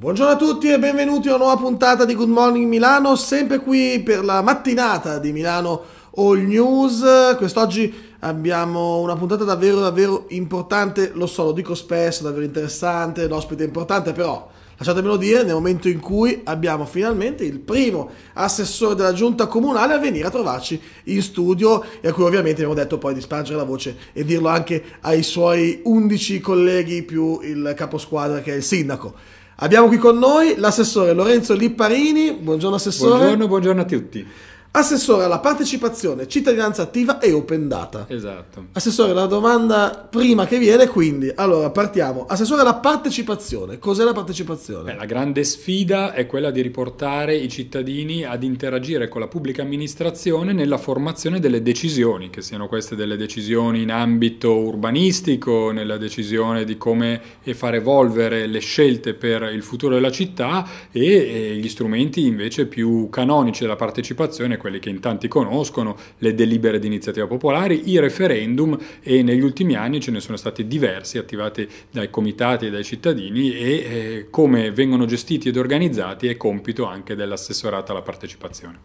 Buongiorno a tutti e benvenuti a una nuova puntata di Good Morning Milano, sempre qui per la mattinata di Milano All News. Quest'oggi abbiamo una puntata davvero davvero importante, lo so, lo dico spesso, davvero interessante, l'ospite è importante, però lasciatemelo dire, nel momento in cui abbiamo finalmente il primo assessore della giunta comunale a venire a trovarci in studio e a cui ovviamente abbiamo detto poi di spargere la voce e dirlo anche ai suoi 11 colleghi più il caposquadra che è il sindaco. Abbiamo qui con noi l'assessore Lorenzo Lipparini. Buongiorno assessore. Buongiorno, buongiorno a tutti. Assessore alla partecipazione, cittadinanza attiva e open data. Esatto. Assessore, la domanda prima che viene, quindi, allora partiamo. Assessore alla partecipazione, cos'è la partecipazione? Beh, la grande sfida è quella di riportare i cittadini ad interagire con la pubblica amministrazione nella formazione delle decisioni, che siano queste delle decisioni in ambito urbanistico, nella decisione di come far evolvere le scelte per il futuro della città e, e gli strumenti invece più canonici della partecipazione quelli che in tanti conoscono, le delibere di iniziativa popolare, i referendum e negli ultimi anni ce ne sono stati diversi attivati dai comitati e dai cittadini e eh, come vengono gestiti ed organizzati è compito anche dell'assessorato alla partecipazione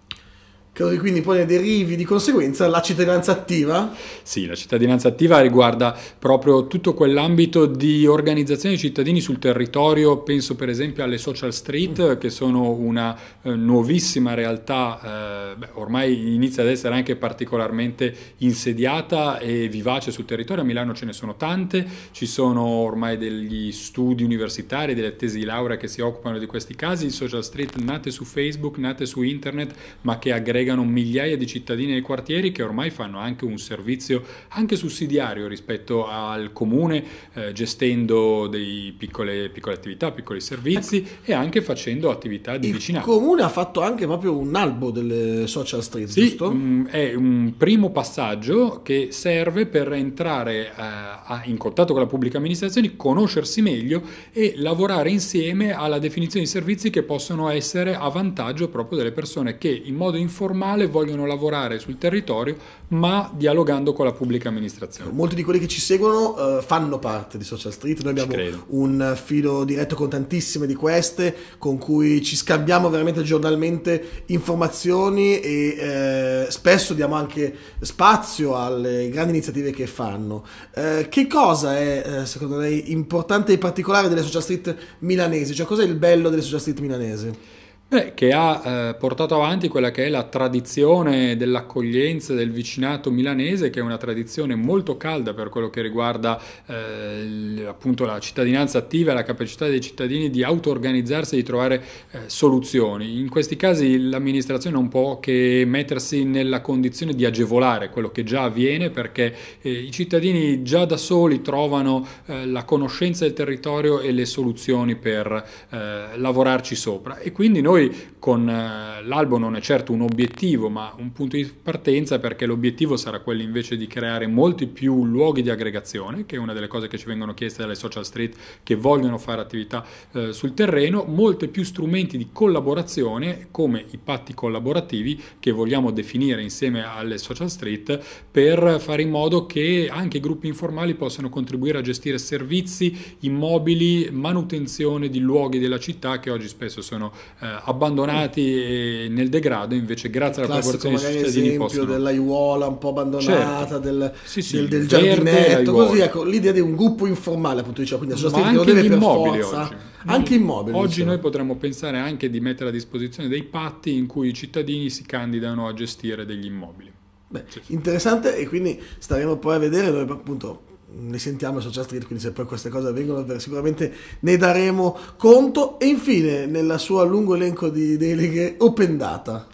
che quindi poi ne derivi di conseguenza la cittadinanza attiva? Sì, la cittadinanza attiva riguarda proprio tutto quell'ambito di organizzazione dei cittadini sul territorio, penso per esempio alle social street che sono una eh, nuovissima realtà, eh, beh, ormai inizia ad essere anche particolarmente insediata e vivace sul territorio, a Milano ce ne sono tante, ci sono ormai degli studi universitari, delle tesi di laurea che si occupano di questi casi, social street nate su Facebook, nate su internet, ma che aggregano impiegano migliaia di cittadini dei quartieri che ormai fanno anche un servizio anche sussidiario rispetto al comune, eh, gestendo piccole, piccole, attività, piccoli servizi e anche facendo attività di vicinato. Il comune ha fatto anche proprio un albo delle social street, sì, giusto? Mh, mm, è un primo passaggio che serve per entrare eh, a, in contatto con la pubblica amministrazione, conoscersi meglio e lavorare insieme alla definizione di servizi che possono essere a vantaggio proprio delle persone che in modo informato formale vogliono lavorare sul territorio ma dialogando con la pubblica amministrazione. Molti di quelli che ci seguono eh, fanno parte di Social Street, noi abbiamo un filo diretto con tantissime di queste con cui ci scambiamo veramente giornalmente informazioni e eh, spesso diamo anche spazio alle grandi iniziative che fanno. Eh, che cosa è eh, secondo lei importante e particolare delle Social Street milanesi? Cioè cos'è il bello delle Social Street milanesi? Beh, che ha eh, portato avanti quella che è la tradizione dell'accoglienza del vicinato milanese, che è una tradizione molto calda per quello che riguarda eh, appunto la cittadinanza attiva, la capacità dei cittadini di auto-organizzarsi e di trovare eh, soluzioni. In questi casi l'amministrazione non può che mettersi nella condizione di agevolare quello che già avviene, perché eh, i cittadini già da soli trovano eh, la conoscenza del territorio e le soluzioni per eh, lavorarci sopra. E quindi noi noi con eh, l'albo non è certo un obiettivo, ma un punto di partenza perché l'obiettivo sarà quello invece di creare molti più luoghi di aggregazione, che è una delle cose che ci vengono chieste dalle social street che vogliono fare attività eh, sul terreno, molti più strumenti di collaborazione come i patti collaborativi che vogliamo definire insieme alle social street per fare in modo che anche i gruppi informali possano contribuire a gestire servizi, immobili, manutenzione di luoghi della città che oggi spesso sono eh, abbandonati nel degrado, invece grazie alla collaborazione dei cittadini possono... dell'aiuola un po' abbandonata, certo. del, sì, sì, del, del giardinetto, così ecco, l'idea di un gruppo informale appunto diciamo, quindi la società non deve forza... Oggi. Anche immobili. Oggi diciamo. noi potremmo pensare anche di mettere a disposizione dei patti in cui i cittadini si candidano a gestire degli immobili. Beh, sì, interessante e quindi staremo poi a vedere dove appunto ne sentiamo social Street, quindi se poi queste cose avvengono sicuramente ne daremo conto. E infine, nella sua lungo elenco di deleghe, Open Data.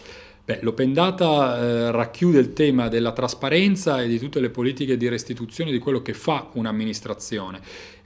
Beh, L'open data eh, racchiude il tema della trasparenza e di tutte le politiche di restituzione di quello che fa un'amministrazione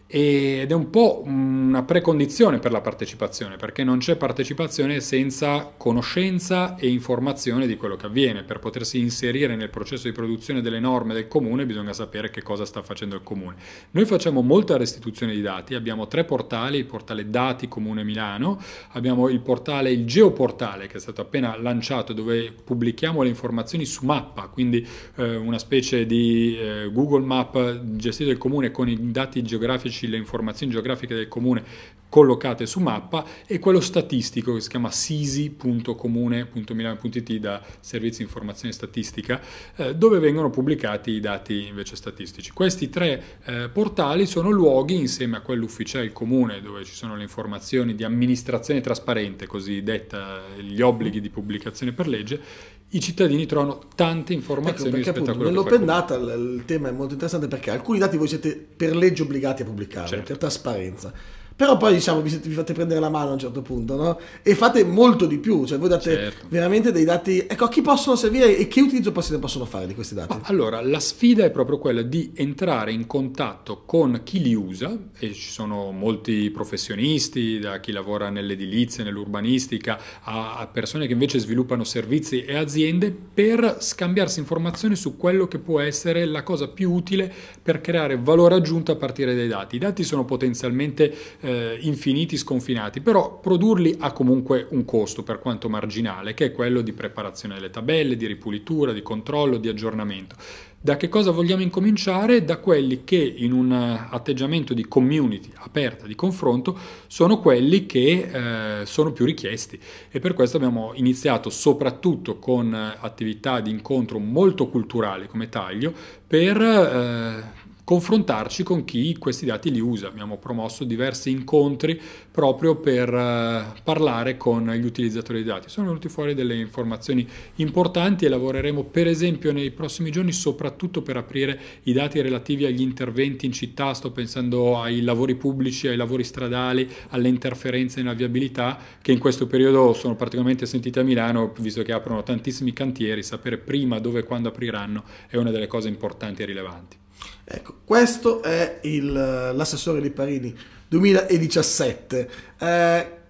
ed è un po' una precondizione per la partecipazione, perché non c'è partecipazione senza conoscenza e informazione di quello che avviene. Per potersi inserire nel processo di produzione delle norme del comune bisogna sapere che cosa sta facendo il comune. Noi facciamo molta restituzione di dati, abbiamo tre portali, il portale Dati Comune Milano, abbiamo il portale, il geoportale che è stato appena lanciato dove pubblichiamo le informazioni su mappa, quindi eh, una specie di eh, Google Map gestito dal comune con i dati geografici metterci le informazioni geografiche del comune collocate su mappa e quello statistico che si chiama sisi.comune.milano.it da Servizi di Informazione Statistica eh, dove vengono pubblicati i dati invece statistici. Questi tre eh, portali sono luoghi insieme a quell'ufficio del comune dove ci sono le informazioni di amministrazione trasparente, così detta gli obblighi di pubblicazione per legge, i cittadini trovano tante informazioni ecco, appunto, Nell'open data il, tema è molto interessante perché alcuni dati voi siete per legge obbligati a pubblicarli, certo. per trasparenza però poi diciamo vi, vi, fate prendere la mano a un certo punto, no? E fate molto di più, cioè voi date certo. veramente dei dati, ecco a chi possono servire e che utilizzo possono fare di questi dati? Ma allora, la sfida è proprio quella di entrare in contatto con chi li usa e ci sono molti professionisti, da chi lavora nell'edilizia, nell'urbanistica, a, a persone che invece sviluppano servizi e aziende per scambiarsi informazioni su quello che può essere la cosa più utile per creare valore aggiunto a partire dai dati. I dati sono potenzialmente eh, eh, infiniti, sconfinati, però produrli ha comunque un costo per quanto marginale, che è quello di preparazione delle tabelle, di ripulitura, di controllo, di aggiornamento. Da che cosa vogliamo incominciare? Da quelli che in un eh, atteggiamento di community aperta, di confronto, sono quelli che eh, sono più richiesti e per questo abbiamo iniziato soprattutto con eh, attività di incontro molto culturali come taglio per... Eh, confrontarci con chi questi dati li usa. Abbiamo promosso diversi incontri proprio per eh, parlare con gli utilizzatori dei dati. Sono venuti fuori delle informazioni importanti e lavoreremo per esempio nei prossimi giorni soprattutto per aprire i dati relativi agli interventi in città, sto pensando ai lavori pubblici, ai lavori stradali, alle interferenze nella viabilità che in questo periodo sono particolarmente sentite a Milano visto che aprono tantissimi cantieri, sapere prima dove e quando apriranno è una delle cose importanti e rilevanti. Ecco, questo è il, l'assessore di Parini 2017. Eh,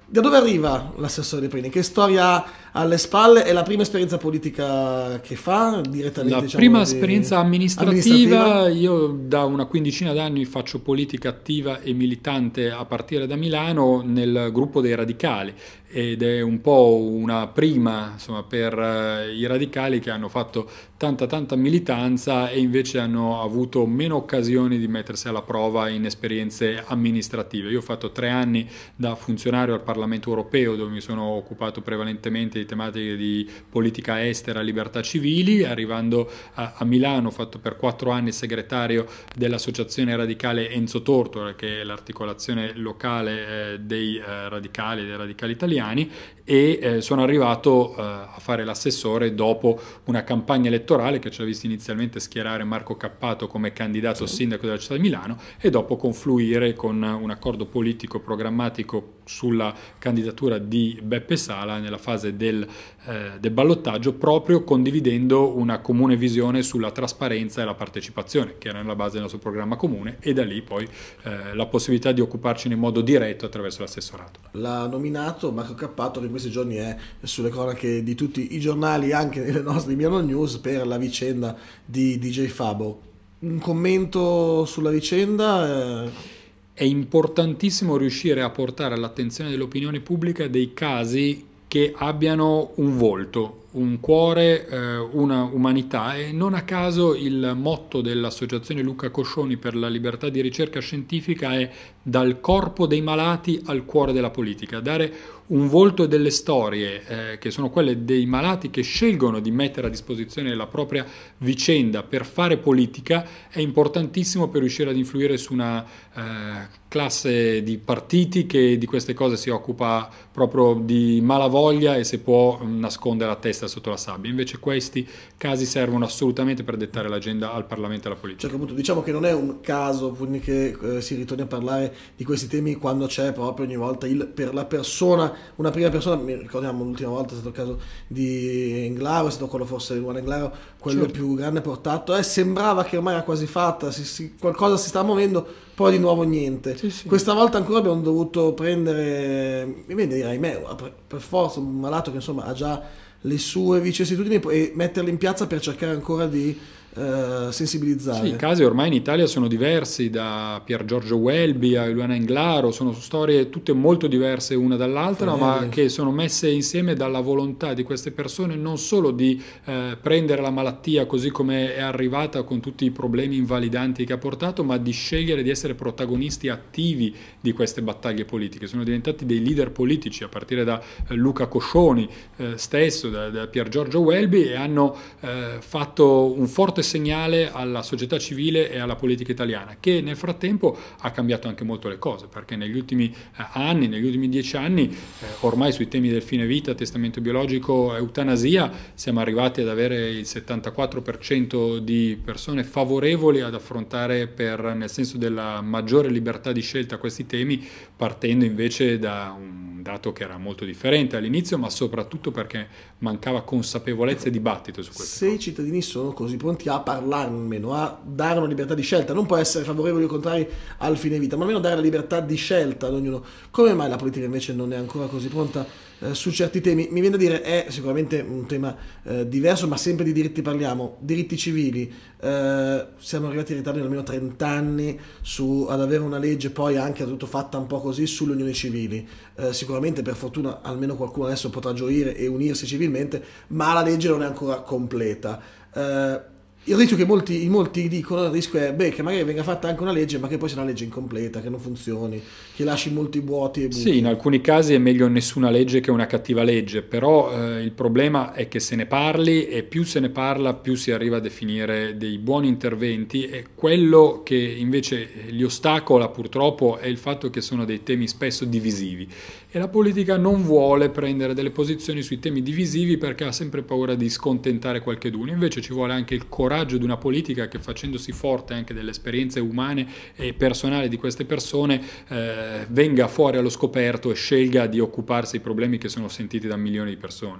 da dove arriva l'assessore di Parini? Che storia ha? alle spalle, è la prima esperienza politica che fa direttamente? La diciamo, prima di... esperienza amministrativa, amministrativa, io da una quindicina d'anni faccio politica attiva e militante a partire da Milano nel gruppo dei radicali ed è un po' una prima insomma, per eh, i radicali che hanno fatto tanta tanta militanza e invece hanno avuto meno occasioni di mettersi alla prova in esperienze amministrative. Io ho fatto tre anni da funzionario al Parlamento europeo dove mi sono occupato prevalentemente di tematiche di politica estera, libertà civili, arrivando a, a Milano, fatto per quattro anni segretario dell'associazione radicale Enzo Tortora, che è l'articolazione locale eh, dei eh, radicali, dei radicali italiani, e eh, sono arrivato eh, a fare l'assessore dopo una campagna elettorale che ci ha visto inizialmente schierare Marco Cappato come candidato sindaco della città di Milano e dopo confluire con un accordo politico programmatico sulla candidatura di Beppe Sala nella fase del del, eh, del ballottaggio proprio condividendo una comune visione sulla trasparenza e la partecipazione, che era nella base del nostro programma comune, e da lì poi eh, la possibilità di occuparci in modo diretto attraverso l'assessorato. L'ha nominato Marco Cappato, che in questi giorni è sulle cronache di tutti i giornali, anche nelle nostre di Milano News, per la vicenda di DJ Fabo. Un commento sulla vicenda? è importantissimo riuscire a portare all'attenzione dell'opinione pubblica dei casi che abbiano un volto, un cuore, eh, una umanità e non a caso il motto dell'associazione Luca Coscioni per la libertà di ricerca scientifica è dal corpo dei malati al cuore della politica, dare un volto e delle storie eh, che sono quelle dei malati che scelgono di mettere a disposizione la propria vicenda per fare politica è importantissimo per riuscire ad influire su una eh, classe di partiti che di queste cose si occupa proprio di malavoglia e se può nascondere la testa sotto la sabbia. Invece questi casi servono assolutamente per dettare l'agenda al Parlamento e alla politica. Certo, diciamo che non è un caso che eh, si ritorni a parlare di questi temi quando c'è proprio ogni volta il, per la persona una prima persona, mi ricordiamo l'ultima volta è stato il caso di Englaro, è stato quello forse di Juan Englaro, quello certo. più grande portato, eh, sembrava che ormai era quasi fatta, si, si, qualcosa si sta muovendo, poi di nuovo niente. Sì, sì. Questa volta ancora abbiamo dovuto prendere, mi viene a dire, per, per forza, un malato che insomma ha già le sue vicissitudini e metterli in piazza per cercare ancora di eh, sensibilizzare. Sì, i casi ormai in Italia sono diversi, da Pier Giorgio Welby a Luana Inglaro, sono storie tutte molto diverse una dall'altra, Fai ma bene. che sono messe insieme dalla volontà di queste persone non solo di eh, prendere la malattia così come è arrivata con tutti i problemi invalidanti che ha portato, ma di scegliere di essere protagonisti attivi di queste battaglie politiche. Sono diventati dei leader politici a partire da eh, Luca Coscioni eh, stesso, da, da Pier Giorgio Welby e hanno eh, fatto un forte segnale alla società civile e alla politica italiana, che nel frattempo ha cambiato anche molto le cose, perché negli ultimi eh, anni, negli ultimi dieci anni, eh, ormai sui temi del fine vita, testamento biologico, eutanasia, siamo arrivati ad avere il 74% di persone favorevoli ad affrontare per, nel senso della maggiore libertà di scelta questi temi, partendo invece da un dato che era molto differente all'inizio, ma soprattutto perché mancava consapevolezza e dibattito su questo. Se cose. i cittadini sono così pronti a parlarmeno, a dare una libertà di scelta, non può essere favorevoli o contrari al fine vita, ma almeno dare la libertà di scelta ad ognuno, come mai la politica invece non è ancora così pronta? Eh, su certi temi. Mi viene da dire, è sicuramente un tema eh, diverso, ma sempre di diritti parliamo. Diritti civili, eh, siamo arrivati in ritardo di almeno 30 anni su, ad avere una legge poi anche tutto fatta un po' così sulle unioni civili. Eh, sicuramente per fortuna almeno qualcuno adesso potrà gioire e unirsi civilmente, ma la legge non è ancora completa eh, il rischio che molti, molti, dicono, il rischio è beh, che magari venga fatta anche una legge, ma che poi sia una legge incompleta, che non funzioni, che lasci molti vuoti. Sì, in alcuni casi è meglio nessuna legge che una cattiva legge, però eh, il problema è che se ne parli e più se ne parla, più si arriva a definire dei buoni interventi e quello che invece li ostacola purtroppo è il fatto che sono dei temi spesso divisivi e la politica non vuole prendere delle posizioni sui temi divisivi perché ha sempre paura di scontentare qualcheduno. Invece ci vuole anche il coraggio di una politica che facendosi forte anche delle esperienze umane e personali di queste persone eh, venga fuori allo scoperto e scelga di occuparsi dei problemi che sono sentiti da milioni di persone.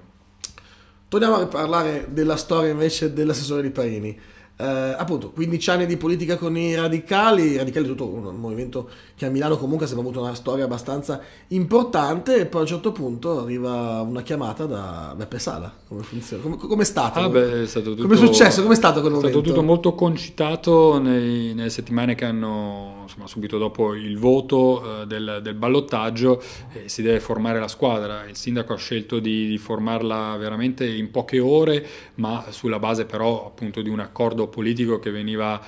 Torniamo a parlare della storia invece dell'assessore di Parini. Eh, appunto, 15 anni di politica con i radicali, i radicali è tutto un movimento che a Milano comunque ha avuto una storia abbastanza importante e poi a un certo punto arriva una chiamata da Beppe Sala, come funziona? Come, come è stato? Ah beh, è stato tutto, come è successo? Come è stato quel È stato tutto molto concitato nei, nelle settimane che hanno insomma, subito dopo il voto eh, del, del, ballottaggio eh, si deve formare la squadra. Il sindaco ha scelto di, di, formarla veramente in poche ore, ma sulla base però appunto di un accordo politico che veniva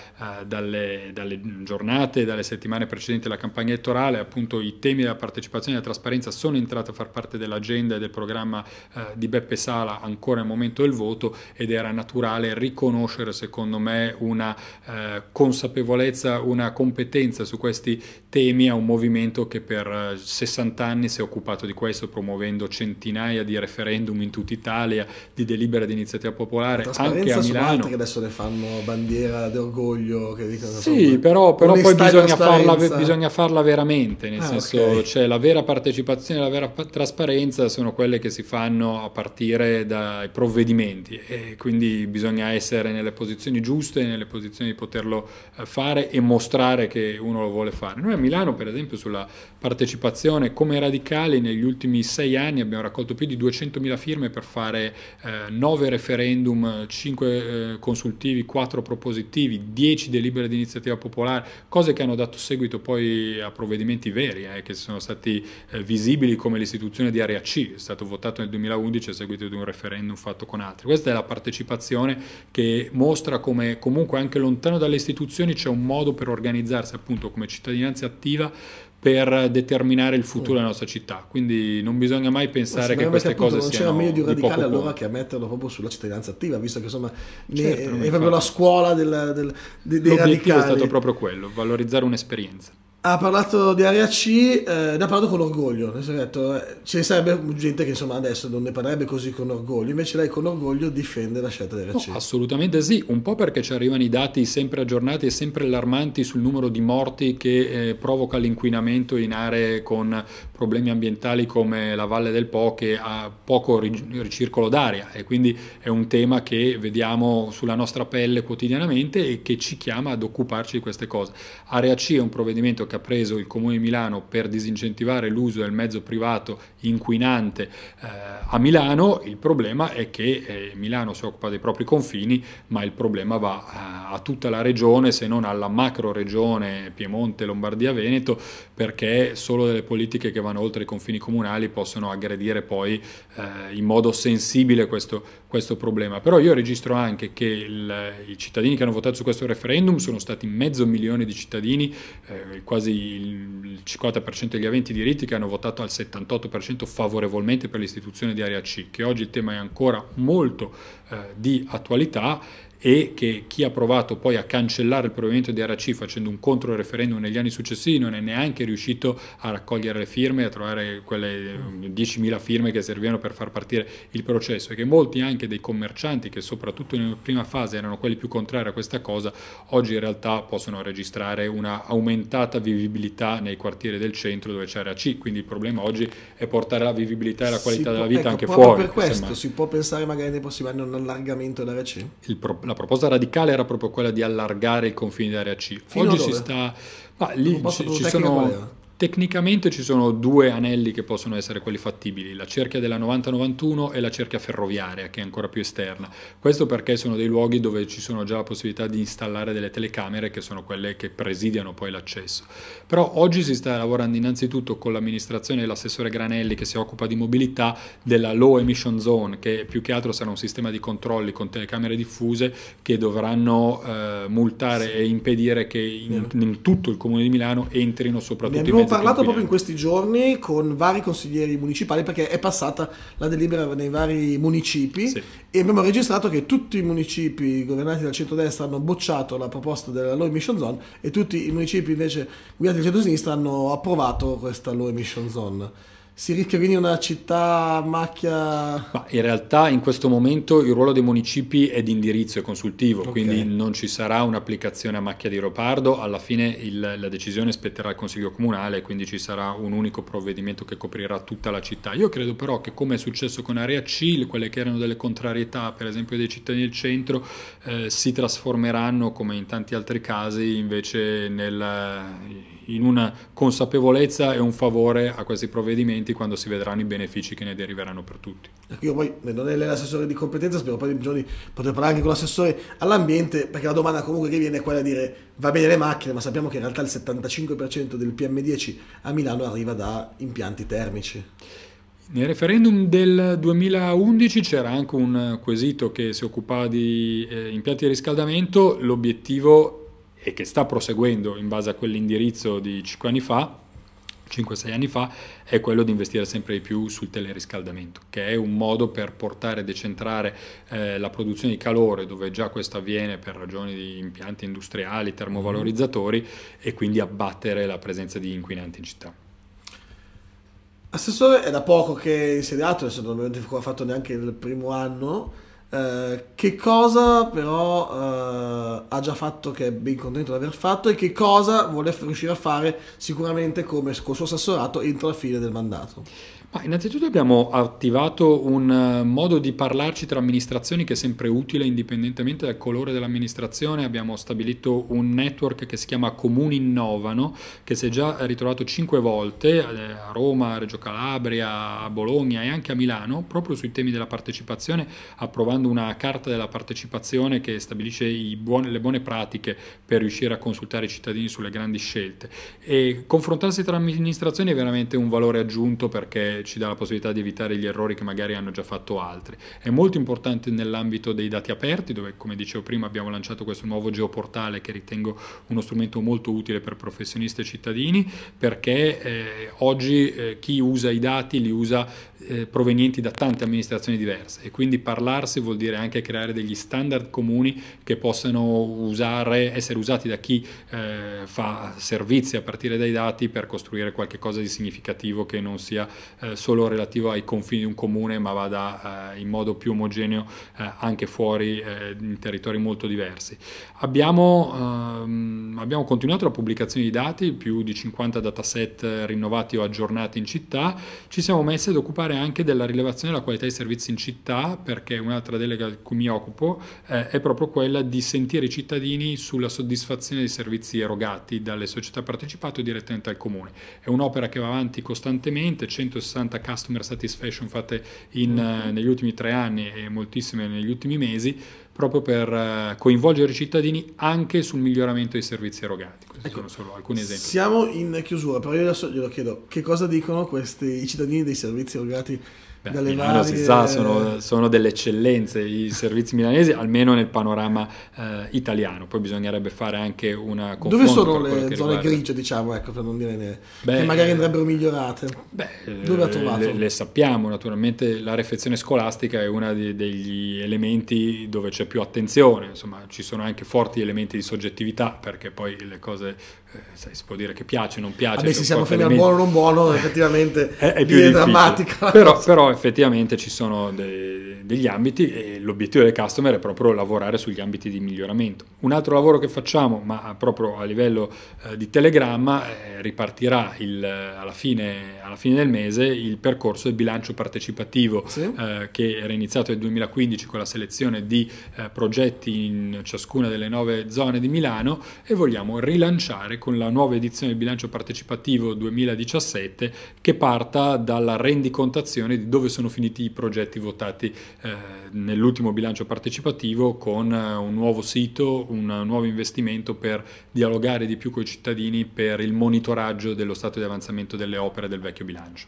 eh, dalle, dalle, giornate, dalle settimane precedenti alla campagna elettorale, appunto i temi della partecipazione e della trasparenza sono entrati a far parte dell'agenda e del programma eh, di Beppe Sala ancora al momento del voto ed era naturale riconoscere secondo me una eh, consapevolezza, una competenza conferenza su questi temi a un movimento che per 60 eh, anni si è occupato di questo, promuovendo centinaia di referendum in tutta Italia, di delibera di iniziativa popolare, anche a Milano. che adesso ne fanno bandiera d'orgoglio. Che dicono, sì, sono... però, però poi bisogna farla, bisogna farla, veramente, nel ah, senso okay. cioè, la vera partecipazione, la vera trasparenza sono quelle che si fanno a partire dai provvedimenti e quindi bisogna essere nelle posizioni giuste, nelle posizioni di poterlo eh, fare e mostrare che uno lo vuole fare. Noi a Milano, per esempio, sulla partecipazione come radicali negli ultimi sei anni abbiamo raccolto più di 200.000 firme per fare eh, 9 referendum, 5 eh, consultivi, 4 propositivi, 10 delibere di iniziativa popolare, cose che hanno dato seguito poi a provvedimenti veri, eh, che sono stati eh, visibili come l'istituzione di Area C, è stato votato nel 2011 a seguito di un referendum fatto con altri. Questa è la partecipazione che mostra come comunque anche lontano dalle istituzioni c'è un modo per organizzarsi, appunto come cittadinanza attiva per determinare il futuro della nostra città. Quindi non bisogna mai pensare Ma che queste cose non siano. Non c'era meglio di un radicale allora che a metterlo proprio sulla cittadinanza attiva, visto che insomma certo, è proprio la scuola del, del, dei L'obiettivo radicali. L'obiettivo è stato proprio quello, valorizzare un'esperienza ha parlato di Area C, eh, ne ha parlato con orgoglio, nel senso ce ne eh, sarebbe gente che insomma adesso non ne parlerebbe così con orgoglio, invece lei con orgoglio difende la scelta di Area no, C. Assolutamente sì, un po' perché ci arrivano i dati sempre aggiornati e sempre allarmanti sul numero di morti che eh, provoca l'inquinamento in aree con problemi ambientali come la Valle del Po che ha poco ricircolo d'aria e quindi è un tema che vediamo sulla nostra pelle quotidianamente e che ci chiama ad occuparci di queste cose. Area C è un provvedimento che ha preso il Comune di Milano per disincentivare l'uso del mezzo privato inquinante eh, a Milano, il problema è che eh, Milano si occupa dei propri confini, ma il problema va a, eh, a tutta la regione, se non alla macro regione Piemonte, Lombardia, Veneto, perché solo delle politiche che vanno oltre i confini comunali possono aggredire poi eh, in modo sensibile questo, questo, problema. Però io registro anche che il, i cittadini che hanno votato su questo referendum sono stati mezzo milione di cittadini, eh, quasi il 50% degli aventi diritti che hanno votato al 78% agito favorevolmente per l'istituzione di Area C, che oggi il tema è ancora molto eh, di attualità e che chi ha provato poi a cancellare il provvedimento di RC facendo un contro referendum negli anni successivi non è neanche riuscito a raccogliere le firme, a trovare quelle 10.000 eh, firme che servivano per far partire il processo e che molti anche dei commercianti che soprattutto nella prima fase erano quelli più contrari a questa cosa, oggi in realtà possono registrare una aumentata vivibilità nei quartieri del centro dove c'è RC, quindi il problema oggi è portare la vivibilità e la qualità può, della vita ecco, anche fuori. Per questo si può pensare magari nei prossimi anni a un allargamento dell'RC? Il problema la proposta radicale era proprio quella di allargare i confini dell'area C. Fino Oggi si sta... Ma lì ci, ci sono... Tecnicamente ci sono due anelli che possono essere quelli fattibili, la cerchia della 90-91 e la cerchia ferroviaria che è ancora più esterna. Questo perché sono dei luoghi dove ci sono già la possibilità di installare delle telecamere che sono quelle che presidiano poi l'accesso. Però oggi si sta lavorando innanzitutto con l'amministrazione e l'assessore Granelli che si occupa di mobilità della low emission zone che più che altro sarà un sistema di controlli con telecamere diffuse che dovranno eh, multare sì. e impedire che in, in, tutto il comune di Milano entrino soprattutto i mezzi parlato proprio in questi giorni con vari consiglieri municipali perché è passata la delibera nei vari municipi sì. e abbiamo registrato che tutti i municipi governati dal centro-destra hanno bocciato la proposta della low emission zone e tutti i municipi invece guidati dal centro-sinistra hanno approvato questa low emission zone si rischia quindi una città macchia... Ma in realtà in questo momento il ruolo dei municipi è di indirizzo e consultivo, okay. quindi non ci sarà un'applicazione a macchia di leopardo, alla fine il, la decisione spetterà al Consiglio Comunale, quindi ci sarà un unico provvedimento che coprirà tutta la città. Io credo però che come è successo con Area C, quelle che erano delle contrarietà per esempio dei cittadini del centro, eh, si trasformeranno come in tanti altri casi invece nel in una consapevolezza e un favore a questi provvedimenti quando si vedranno i benefici che ne deriveranno per tutti. Io poi, non è l'assessore di competenza, spero poi di giorni poter parlare anche con l'assessore all'ambiente, perché la domanda comunque che viene è quella di dire va bene le macchine, ma sappiamo che in realtà il 75% del PM10 a Milano arriva da impianti termici. Nel referendum del 2011 c'era anche un quesito che si occupava di eh, impianti di riscaldamento, l'obiettivo e che sta proseguendo in base a quell'indirizzo di 5 anni fa, 5-6 anni fa, è quello di investire sempre di più sul teleriscaldamento, che è un modo per portare e decentrare eh, la produzione di calore, dove già questo avviene per ragioni di impianti industriali, termovalorizzatori, e quindi abbattere la presenza di inquinanti in città. Assessore, è da poco che è insediato, adesso non ha fatto neanche il primo anno, eh, che cosa però uh, ha già fatto che è ben contento di aver fatto e che cosa vuole riuscire a fare sicuramente come col suo assessorato entro la fine del mandato? Ma innanzitutto abbiamo attivato un eh, modo di parlarci tra amministrazioni che è sempre utile indipendentemente dal colore dell'amministrazione, abbiamo stabilito un network che si chiama Comuni Innovano che si è già ritrovato cinque volte eh, a Roma, a Reggio Calabria, a Bologna e anche a Milano proprio sui temi della partecipazione approvando una carta della partecipazione che stabilisce buone, le buone pratiche per riuscire a consultare i cittadini sulle grandi scelte e confrontarsi tra amministrazioni è veramente un valore aggiunto perché ci dà la possibilità di evitare gli errori che magari hanno già fatto altri. È molto importante nell'ambito dei dati aperti, dove come dicevo prima abbiamo lanciato questo nuovo geoportale che ritengo uno strumento molto utile per professionisti e cittadini, perché eh, oggi eh, chi usa i dati li usa eh, provenienti da tante amministrazioni diverse e quindi parlarsi vuol dire anche creare degli standard comuni che possano usare, essere usati da chi eh, fa servizi a partire dai dati per costruire qualcosa di significativo che non sia eh, eh, solo relativo ai confini di un comune, ma vada eh, in modo più omogeneo eh, anche fuori eh, in territori molto diversi. Abbiamo, ehm, abbiamo, continuato la pubblicazione di dati, più di 50 dataset rinnovati o aggiornati in città, ci siamo messi ad occupare anche della rilevazione della qualità dei servizi in città, perché un'altra delega di cui mi occupo eh, è proprio quella di sentire i cittadini sulla soddisfazione dei servizi erogati dalle società partecipate o direttamente al comune. È un'opera che va avanti costantemente, 160 160 customer satisfaction fatte in, mm-hmm. Eh, negli ultimi tre anni e moltissime negli ultimi mesi, proprio per eh, coinvolgere i cittadini anche sul miglioramento dei servizi erogati. Questi ecco, sono solo alcuni esempi. Siamo in chiusura, però io adesso glielo chiedo, che cosa dicono questi, i cittadini dei servizi erogati? Beh, dalle Milano varie... si sa, sono, sono, delle eccellenze i servizi milanesi, almeno nel panorama eh, italiano. Poi bisognerebbe fare anche una Dove sono le zone riguarda... grigie, diciamo, ecco, per non dire ne... beh, che magari eh, andrebbero migliorate? Beh, Dove ha trovato? Le, le, sappiamo, naturalmente la refezione scolastica è uno degli elementi dove c'è più attenzione, insomma ci sono anche forti elementi di soggettività perché poi le cose eh, sai, si può dire che piace, o non piace. Vabbè, se siamo fermi al buono o non buono, effettivamente è, è più è drammatica. Però, però effettivamente ci sono de- degli ambiti e l'obiettivo del customer è proprio lavorare sugli ambiti di miglioramento. Un altro lavoro che facciamo, ma proprio a livello eh, di telegramma, eh, ripartirà il, eh, alla, fine, alla, fine, del mese il percorso del bilancio partecipativo sì. eh, che era iniziato nel 2015 con la selezione di eh, progetti in ciascuna delle nove zone di Milano e vogliamo rilanciare con la nuova edizione del bilancio partecipativo 2017 che parta dalla rendicontazione di dove sono finiti i progetti votati eh, nell'ultimo bilancio partecipativo con eh, un nuovo sito, un nuovo investimento per dialogare di più con i cittadini per il monitoraggio dello stato di avanzamento delle opere del vecchio bilancio.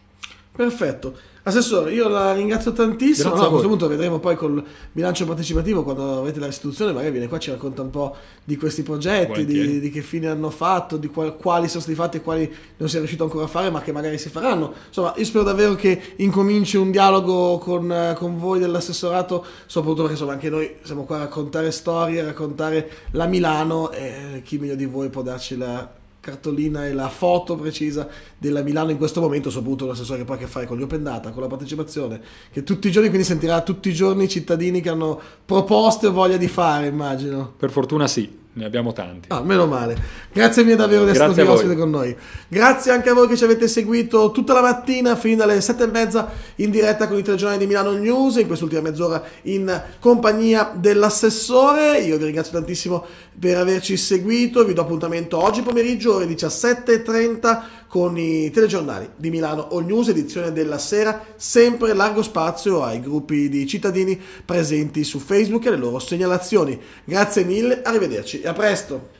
Perfetto. Assessore, io la ringrazio tantissimo. No, a, a questo punto vedremo poi col bilancio partecipativo quando avete la restituzione, magari viene qua e ci racconta un po' di questi progetti, di, di, che fine hanno fatto, di qual, quali sono stati fatti e quali non si è riuscito ancora a fare, ma che magari si faranno. Insomma, io spero davvero che incominci un dialogo con, eh, con voi dell'assessorato, soprattutto perché insomma anche noi siamo qua a raccontare storie, a raccontare la Milano e chi meglio di voi può darci la cartolina e la foto precisa della Milano in questo momento, soprattutto l'assessore che poi ha a che fare con gli Open Data, con la partecipazione, che tutti i giorni quindi sentirà tutti i giorni i cittadini che hanno proposte o voglia di fare, immagino. Per fortuna sì ne abbiamo tanti. Ah, meno male. Grazie mille davvero di essere stato ospite con noi. Grazie anche a voi che ci avete seguito tutta la mattina fino alle sette e mezza in diretta con i telegiornali di Milano News, in quest'ultima mezz'ora in compagnia dell'assessore. Io vi ringrazio tantissimo per averci seguito, vi do appuntamento oggi pomeriggio ore 17.30 con i telegiornali di Milano All News, edizione della sera, sempre largo spazio ai gruppi di cittadini presenti su Facebook e alle loro segnalazioni. Grazie mille, arrivederci e a presto!